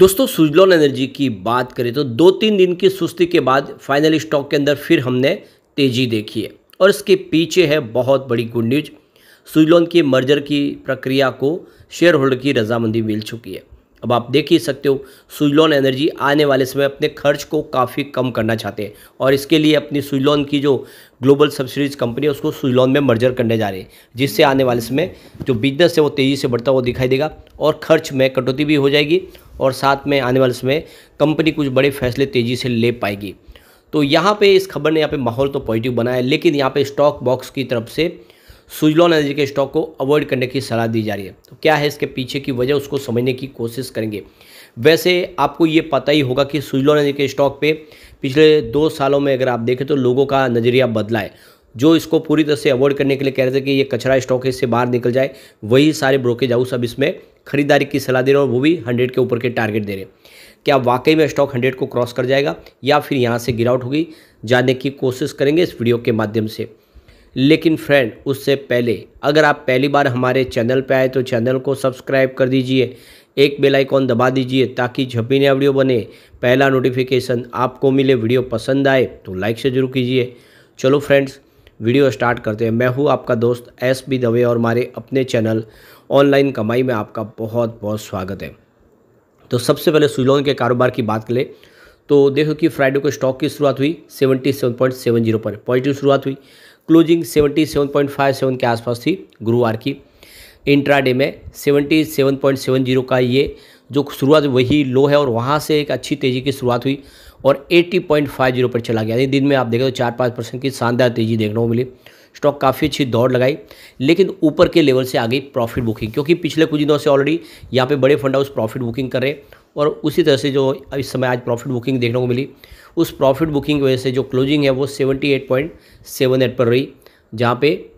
दोस्तों सुजलॉन एनर्जी की बात करें तो दो तीन दिन की सुस्ती के बाद फाइनली स्टॉक के अंदर फिर हमने तेज़ी देखी है और इसके पीछे है बहुत बड़ी गुड न्यूज सुजलॉन की मर्जर की प्रक्रिया को शेयर होल्डर की रजामंदी मिल चुकी है अब आप देख ही सकते हो सुजलॉन एनर्जी आने वाले समय अपने खर्च को काफ़ी कम करना चाहते हैं और इसके लिए अपनी सुजलॉन की जो ग्लोबल सब्सिडीज कंपनी है उसको सुजलॉन में मर्जर करने जा रहे हैं जिससे आने वाले समय जो बिजनेस है वो तेज़ी से बढ़ता हुआ दिखाई देगा और खर्च में कटौती भी हो जाएगी और साथ में आने वाले समय कंपनी कुछ बड़े फैसले तेज़ी से ले पाएगी तो यहाँ पे इस खबर ने यहाँ पे माहौल तो पॉजिटिव बनाया है लेकिन यहाँ पे स्टॉक बॉक्स की तरफ से सुजलॉन एनर्जी के स्टॉक को अवॉइड करने की सलाह दी जा रही है तो क्या है इसके पीछे की वजह उसको समझने की कोशिश करेंगे वैसे आपको ये पता ही होगा कि सुजलॉन एनर्जी के स्टॉक पर पिछले दो सालों में अगर आप देखें तो लोगों का नज़रिया बदला है जो इसको पूरी तरह से अवॉइड करने के लिए कह रहे थे कि ये कचरा स्टॉक इससे बाहर निकल जाए वही सारे ब्रोकेज हाउस अब इसमें खरीदारी की सलाह दे रहे हैं और वो भी हंड्रेड के ऊपर के टारगेट दे रहे हैं क्या वाकई में स्टॉक हंड्रेड को क्रॉस कर जाएगा या फिर यहाँ से गिरावट होगी जानने की कोशिश करेंगे इस वीडियो के माध्यम से लेकिन फ्रेंड उससे पहले अगर आप पहली बार हमारे चैनल पर आए तो चैनल को सब्सक्राइब कर दीजिए एक बेल आइकॉन दबा दीजिए ताकि जब भी नया वीडियो बने पहला नोटिफिकेशन आपको मिले वीडियो पसंद आए तो लाइक से जरूर कीजिए चलो फ्रेंड्स वीडियो स्टार्ट करते हैं मैं हूँ आपका दोस्त एस बी दवे और हमारे अपने चैनल ऑनलाइन कमाई में आपका बहुत बहुत स्वागत है तो सबसे पहले सुलोन के कारोबार की बात करें तो देखो कि फ्राइडे को स्टॉक की शुरुआत हुई 77.70 पर पॉजिटिव शुरुआत हुई क्लोजिंग 77.57 के आसपास थी गुरुवार की इंट्राडे में 77.70 का ये जो शुरुआत वही लो है और वहाँ से एक अच्छी तेज़ी की शुरुआत हुई और 80.50 पर चला गया दिन में आप देखें तो चार पाँच परसेंट की शानदार तेज़ी देखने को मिली स्टॉक काफ़ी अच्छी दौड़ लगाई लेकिन ऊपर के लेवल से आ गई प्रॉफिट बुकिंग क्योंकि पिछले कुछ दिनों से ऑलरेडी यहाँ पे बड़े फंड हाउस प्रॉफिट बुकिंग कर रहे और उसी तरह से जो इस समय आज प्रॉफिट बुकिंग देखने को मिली उस प्रॉफिट बुकिंग की वजह से जो क्लोजिंग है वो सेवेंटी पर रही जहाँ पर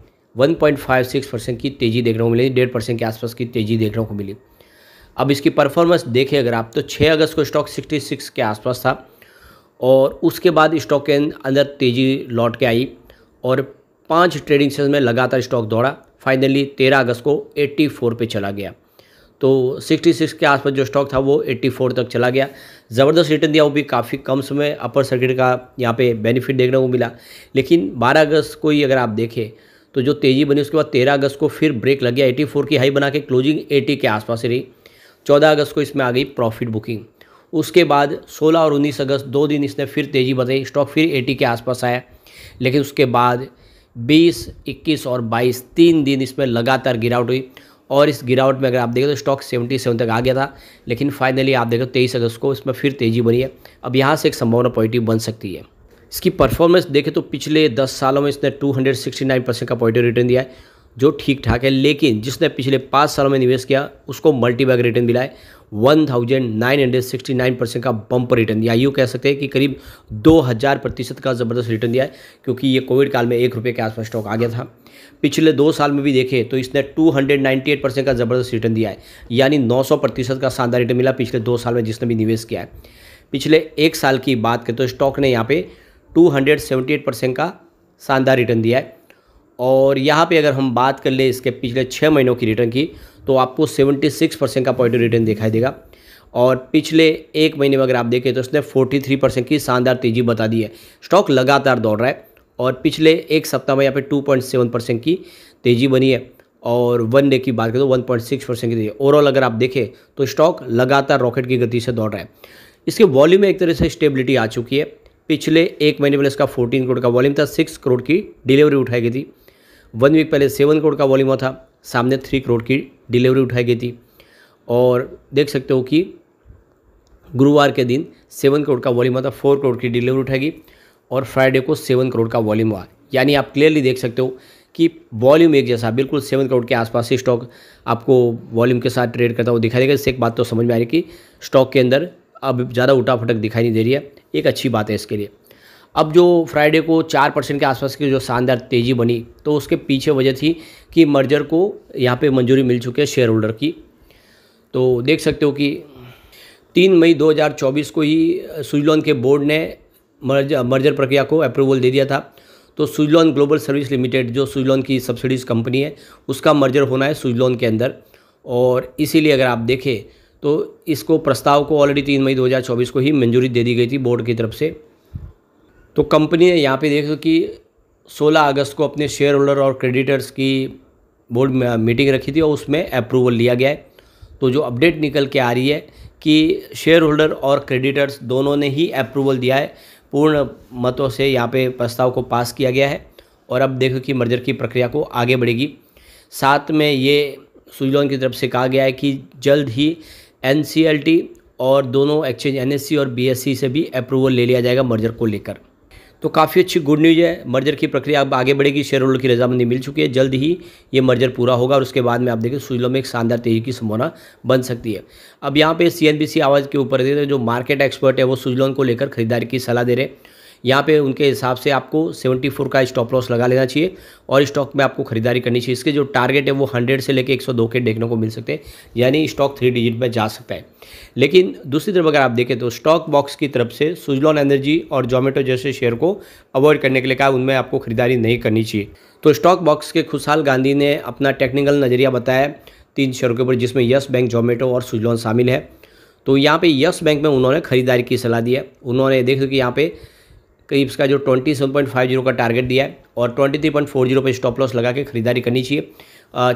1.56 परसेंट की तेज़ी देखने को मिली डेढ़ परसेंट के आसपास की तेज़ी देखने को मिली अब इसकी परफॉर्मेंस देखें अगर आप तो छः अगस्त को स्टॉक सिक्सटी के आसपास था और उसके बाद स्टॉक के अंदर तेज़ी लौट के आई और पांच ट्रेडिंग सेशन में लगातार स्टॉक दौड़ा फाइनली तेरह अगस्त को 84 पे चला गया तो 66 के आसपास जो स्टॉक था वो 84 तक चला गया ज़बरदस्त रिटर्न दिया वो भी काफ़ी कम समय अपर सर्किट का यहाँ पे बेनिफिट देखने को मिला लेकिन 12 अगस्त को ही अगर आप देखें तो जो तेज़ी बनी उसके बाद तेरह अगस्त को फिर ब्रेक लग गया 84 की हाई बना के क्लोजिंग एटी के आसपास रही चौदह अगस्त को इसमें आ गई प्रॉफिट बुकिंग उसके बाद 16 और 19 अगस्त दो दिन इसने फिर तेज़ी बताई स्टॉक फिर 80 के आसपास आया लेकिन उसके बाद 20, 21 और 22 तीन दिन इसमें लगातार गिरावट हुई और इस गिरावट में अगर आप देखें तो स्टॉक 77 तक आ गया था लेकिन फाइनली आप देखें तो तेईस अगस्त को इसमें फिर तेज़ी बनी है अब यहाँ से एक संभावना पॉजिटिव बन सकती है इसकी परफॉर्मेंस देखें तो पिछले दस सालों में इसने टू परसेंट का पॉजिटिव रिटर्न दिया है जो ठीक ठाक है लेकिन जिसने पिछले पाँच सालों में निवेश किया उसको मल्टीबैग रिटर्न दिलाए 1969 परसेंट का बम्पर रिटर्न दिया यूँ कह सकते हैं कि करीब 2000 प्रतिशत का ज़बरदस्त रिटर्न दिया है क्योंकि ये कोविड काल में एक रुपये के आसपास स्टॉक आ गया था पिछले दो साल में भी देखें तो इसने 298 परसेंट का ज़बरदस्त रिटर्न दिया है यानी 900 प्रतिशत का शानदार रिटर्न मिला पिछले दो साल में जिसने भी निवेश किया है पिछले एक साल की बात करें तो स्टॉक ने यहाँ पे टू परसेंट का शानदार रिटर्न दिया है और यहाँ पर अगर हम बात कर ले इसके पिछले छः महीनों की रिटर्न की तो आपको 76 परसेंट का पॉजिटिव रिटर्न दिखाई देगा और पिछले एक महीने में अगर आप देखें तो उसने 43 परसेंट की शानदार तेज़ी बता दी है स्टॉक लगातार दौड़ रहा है और पिछले एक सप्ताह में यहाँ पे 2.7 परसेंट की तेज़ी बनी है और वन डे की बात करें तो 1.6 परसेंट की तेजी ओवरऑल अगर आप देखें तो स्टॉक लगातार रॉकेट की गति से दौड़ रहा है इसके वॉल्यूम में एक तरह से स्टेबिलिटी आ चुकी है पिछले एक महीने पहले इसका फोर्टीन करोड़ का वॉल्यूम था सिक्स करोड़ की डिलीवरी उठाई गई थी वन वीक पहले सेवन करोड़ का वॉल्यूम था सामने थ्री करोड़ की डिलीवरी उठाई गई थी और देख सकते हो कि गुरुवार के दिन सेवन करोड़ का वॉल्यूम आता फोर करोड़ की डिलीवरी उठाएगी और फ्राइडे को सेवन करोड़ का वॉल्यूम हुआ यानी आप क्लियरली देख सकते हो कि वॉल्यूम एक जैसा बिल्कुल सेवन करोड़ के आसपास ही स्टॉक आपको वॉल्यूम के साथ ट्रेड करता हुआ दिखाई देगा इससे एक बात तो समझ में आ रही कि स्टॉक के अंदर अब ज़्यादा उठा दिखाई नहीं दे रही है एक अच्छी बात है इसके लिए अब जो फ्राइडे को चार परसेंट के आसपास की जो शानदार तेज़ी बनी तो उसके पीछे वजह थी कि मर्जर को यहाँ पे मंजूरी मिल चुकी है शेयर होल्डर की तो देख सकते हो कि तीन मई 2024 को ही सुजलॉन के बोर्ड ने मर्जर मर्जर प्रक्रिया को अप्रूवल दे दिया था तो सुजलॉन ग्लोबल सर्विस लिमिटेड जो सुजलॉन की सब्सिडीज़ कंपनी है उसका मर्जर होना है सुजलॉन के अंदर और इसीलिए अगर आप देखें तो इसको प्रस्ताव को ऑलरेडी तीन मई 2024 को ही मंजूरी दे दी गई थी बोर्ड की तरफ से तो कंपनी ने यहाँ पे देख कि 16 अगस्त को अपने शेयर होल्डर और क्रेडिटर्स की बोर्ड मीटिंग uh, रखी थी और उसमें अप्रूवल लिया गया है तो जो अपडेट निकल के आ रही है कि शेयर होल्डर और क्रेडिटर्स दोनों ने ही अप्रूवल दिया है पूर्ण मतों से यहाँ पे प्रस्ताव को पास किया गया है और अब देखो कि मर्जर की प्रक्रिया को आगे बढ़ेगी साथ में ये सुजलॉन की तरफ से कहा गया है कि जल्द ही एन और दोनों एक्सचेंज एन e और बी e से भी अप्रूवल ले लिया जाएगा मर्जर को लेकर तो काफ़ी अच्छी गुड न्यूज़ है मर्जर की प्रक्रिया अब आगे बढ़ेगी शेयर होल्डर की रजामंदी मिल चुकी है जल्द ही ये मर्जर पूरा होगा और उसके बाद में आप देखिए सुइलों में एक शानदार तेजी की संभावना बन सकती है अब यहाँ पे सी आवाज़ के ऊपर जो मार्केट एक्सपर्ट है वो सुजलोन को लेकर खरीदारी की सलाह दे रहे हैं यहाँ पे उनके हिसाब से आपको 74 का स्टॉप लॉस लगा लेना चाहिए और स्टॉक में आपको खरीदारी करनी चाहिए इसके जो टारगेट है वो 100 से लेके 102 के देखने को मिल सकते हैं यानी स्टॉक थ्री डिजिट में जा सकता है लेकिन दूसरी तरफ अगर आप देखें तो स्टॉक बॉक्स की तरफ से सुजलॉन एनर्जी और जोमेटो जैसे शेयर को अवॉइड करने के लिए कहा उनमें आपको खरीदारी नहीं करनी चाहिए तो स्टॉक बॉक्स के खुशहाल गांधी ने अपना टेक्निकल नज़रिया बताया तीन शेयरों के ऊपर जिसमें यस बैंक जोमेटो और सुजलॉन शामिल है तो यहाँ पे यस बैंक में उन्होंने खरीदारी की सलाह दी है उन्होंने देखो कि यहाँ पे करीब इसका जो twenty seven point five zero का टारगेट दिया है और twenty three point four zero पर स्टॉप लॉस लगा के खरीदारी करनी चाहिए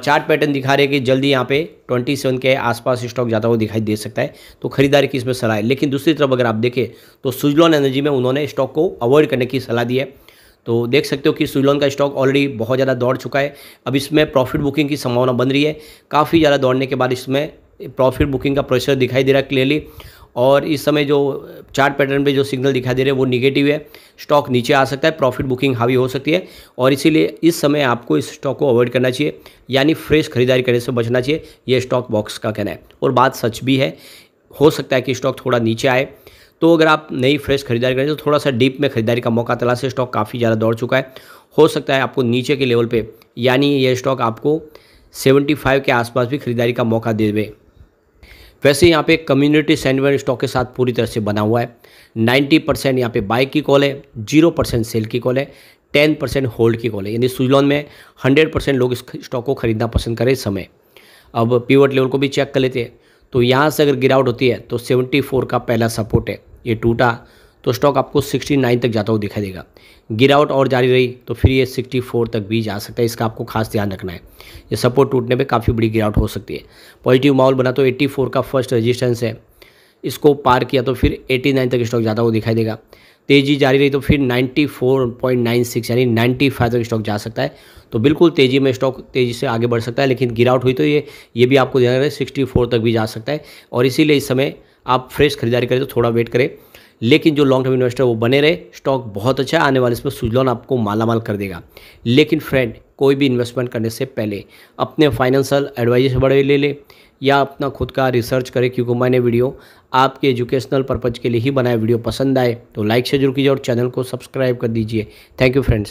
चार्ट पैटर्न दिखा रहे हैं कि जल्दी यहाँ पे ट्वेंटी सेवन के आसपास स्टॉक जाता हुआ दिखाई दे सकता है तो खरीदारी की इसमें सलाह है लेकिन दूसरी तरफ अगर आप देखें तो सुजलॉन एनर्जी में उन्होंने स्टॉक को अवॉइड करने की सलाह दी है तो देख सकते हो कि सुजलॉन का स्टॉक ऑलरेडी बहुत ज़्यादा दौड़ चुका है अब इसमें प्रॉफिट बुकिंग की संभावना बन रही है काफ़ी ज़्यादा दौड़ने के बाद इसमें प्रॉफिट बुकिंग का प्रेशर दिखाई दे रहा है क्लियरली और इस समय जो चार्ट पैटर्न पे जो सिग्नल दिखाई दे रहे हैं वो निगेटिव है स्टॉक नीचे आ सकता है प्रॉफिट बुकिंग हावी हो सकती है और इसीलिए इस समय आपको इस स्टॉक को अवॉइड करना चाहिए यानी फ्रेश खरीदारी करने से बचना चाहिए यह स्टॉक बॉक्स का कहना है और बात सच भी है हो सकता है कि स्टॉक थोड़ा नीचे आए तो अगर आप नई फ्रेश खरीदारी करें तो थोड़ा सा डीप में खरीदारी का मौका तलाश स्टॉक काफ़ी ज़्यादा दौड़ चुका है हो सकता है आपको नीचे के लेवल पे यानी ये स्टॉक आपको 75 के आसपास भी खरीदारी का मौका दे दे वैसे यहाँ पे कम्युनिटी सेंडमेंट स्टॉक के साथ पूरी तरह से बना हुआ है 90 परसेंट यहाँ पे बाइक की कॉल है zero percent sell call call है टेन परसेंट होल्ड की कॉल है यानी सुजलॉन में हंड्रेड परसेंट लोग इस स्टॉक को खरीदना पसंद करें इस समय अब पीवर्ट लेवल को भी चेक कर लेते हैं तो यहाँ से अगर गिरावट होती है तो सेवेंटी का पहला सपोर्ट है ये टूटा तो स्टॉक आपको 69 तक जाता हुआ दिखाई देगा गिरावट और जारी रही तो फिर ये 64 तक भी जा सकता है इसका आपको खास ध्यान रखना है ये सपोर्ट टूटने पे काफ़ी बड़ी गिरावट हो सकती है पॉजिटिव माहौल बना तो 84 का फर्स्ट रेजिस्टेंस है इसको पार किया तो फिर 89 तक स्टॉक जाता हुआ दिखाई देगा तेज़ी जारी रही तो फिर सिक्स यानी फाइव तक स्टॉक जा सकता है तो बिल्कुल तेज़ी में स्टॉक तेज़ी से आगे बढ़ सकता है लेकिन गिरावट हुई तो ये ये भी आपको ध्यान रहे सिक्सटी तक भी जा सकता है और इसीलिए इस समय आप फ्रेश खरीदारी करें तो थोड़ा वेट करें लेकिन जो लॉन्ग टर्म इन्वेस्टर वो बने रहे स्टॉक बहुत अच्छा आने वाले इसमें सुजलॉन आपको माला माल कर देगा लेकिन फ्रेंड कोई भी इन्वेस्टमेंट करने से पहले अपने फाइनेंशियल एडवाइजर से बड़े ले ले या अपना खुद का रिसर्च करें क्योंकि मैंने वीडियो आपके एजुकेशनल पर्पज़ के लिए ही बनाया वीडियो पसंद आए तो लाइक से जरूर कीजिए और चैनल को सब्सक्राइब कर दीजिए थैंक यू फ्रेंड्स